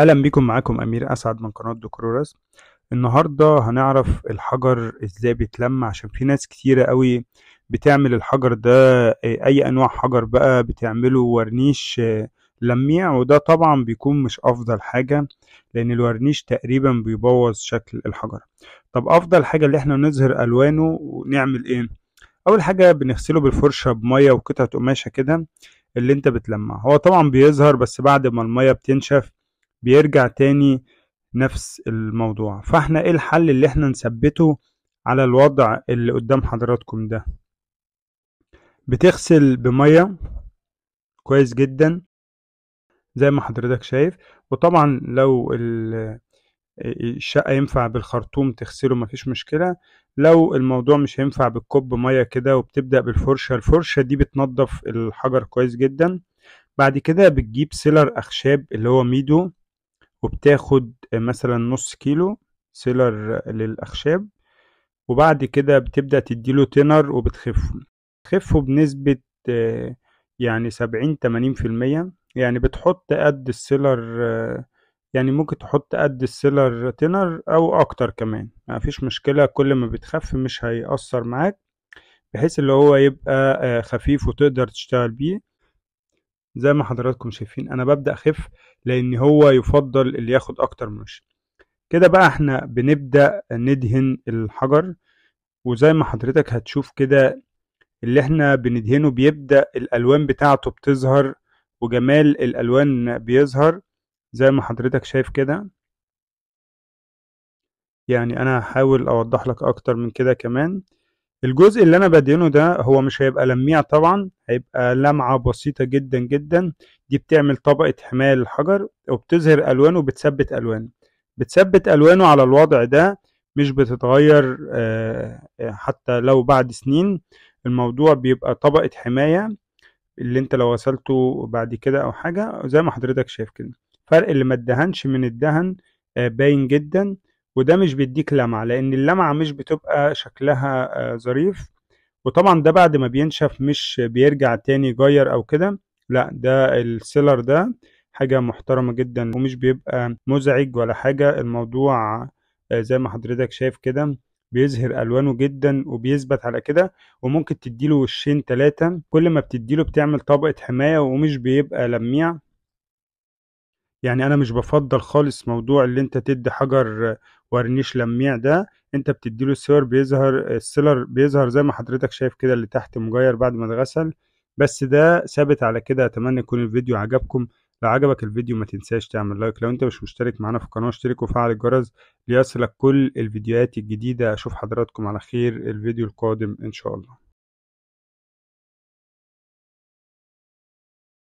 اهلا بيكم معاكم امير اسعد من قناه دكرورس النهارده هنعرف الحجر ازاي بيتلم عشان في ناس كتيره قوي بتعمل الحجر ده اي انواع حجر بقى بتعمله ورنيش آه، لميع وده طبعا بيكون مش افضل حاجه لان الورنيش تقريبا بيبوظ شكل الحجر طب افضل حاجه اللي احنا نظهر الوانه ونعمل ايه اول حاجه بنغسله بالفرشه بميه وقطعه قماشه كده اللي انت بتلمع هو طبعا بيظهر بس بعد ما الميه بتنشف بيرجع تاني نفس الموضوع فاحنا ايه الحل اللي احنا نثبته على الوضع اللي قدام حضراتكم ده بتغسل بمية كويس جدا زي ما حضرتك شايف وطبعا لو الشقة ينفع بالخرطوم تغسله مفيش مشكلة لو الموضوع مش هينفع بالكوب مية كده وبتبدأ بالفرشة الفرشة دي بتنضف الحجر كويس جدا بعد كده بتجيب سيلر أخشاب اللي هو ميدو وبتاخد مثلا نص كيلو سيلر للأخشاب وبعد كده بتبدأ تديله تينر وبتخفه تخفه بنسبة يعني سبعين تمانين في المية يعني بتحط قد السيلر يعني ممكن تحط قد السيلر تينر أو أكتر كمان مفيش مشكلة كل ما بتخف مش هيأثر معاك بحيث اللي هو يبقى خفيف وتقدر تشتغل بيه زي ما حضراتكم شايفين انا ببدا اخف لان هو يفضل اللي ياخد اكتر من وش كده بقى احنا بنبدا ندهن الحجر وزي ما حضرتك هتشوف كده اللي احنا بندهنه بيبدا الالوان بتاعته بتظهر وجمال الالوان بيظهر زي ما حضرتك شايف كده يعني انا هحاول اوضح لك اكتر من كده كمان الجزء اللي انا بدهنه ده هو مش هيبقى لميع طبعا هيبقى لمعة بسيطة جدا جدا دي بتعمل طبقة حماية للحجر وبتظهر الوانه وبتثبت الوانه بتثبت الوانه على الوضع ده مش بتتغير آه، آه، حتى لو بعد سنين الموضوع بيبقى طبقة حماية اللي انت لو غسلته بعد كده او حاجة زي ما حضرتك شايف كده فرق اللي ما من الدهن آه، باين جدا وده مش بيديك لمعة لأن اللمعة مش بتبقى شكلها آه، ظريف وطبعا ده بعد ما بينشف مش بيرجع تاني جير أو كده لا ده السيلر ده حاجة محترمة جدا ومش بيبقى مزعج ولا حاجة الموضوع آه، زي ما حضرتك شايف كده بيظهر ألوانه جدا وبيثبت على كده وممكن تديله وشين تلاتة كل ما بتديله بتعمل طبقة حماية ومش بيبقى لميع يعني انا مش بفضل خالص موضوع اللي انت تدي حجر ورنيش لميع ده انت بتديله سير بيظهر السيلر بيظهر زي ما حضرتك شايف كده اللي تحت مجير بعد ما اتغسل بس ده ثابت على كده اتمنى يكون الفيديو عجبكم لو عجبك الفيديو ما تنساش تعمل لايك لو انت مش مشترك معانا في القناه اشترك وفعل الجرس ليصلك كل الفيديوهات الجديده اشوف حضراتكم على خير الفيديو القادم ان شاء الله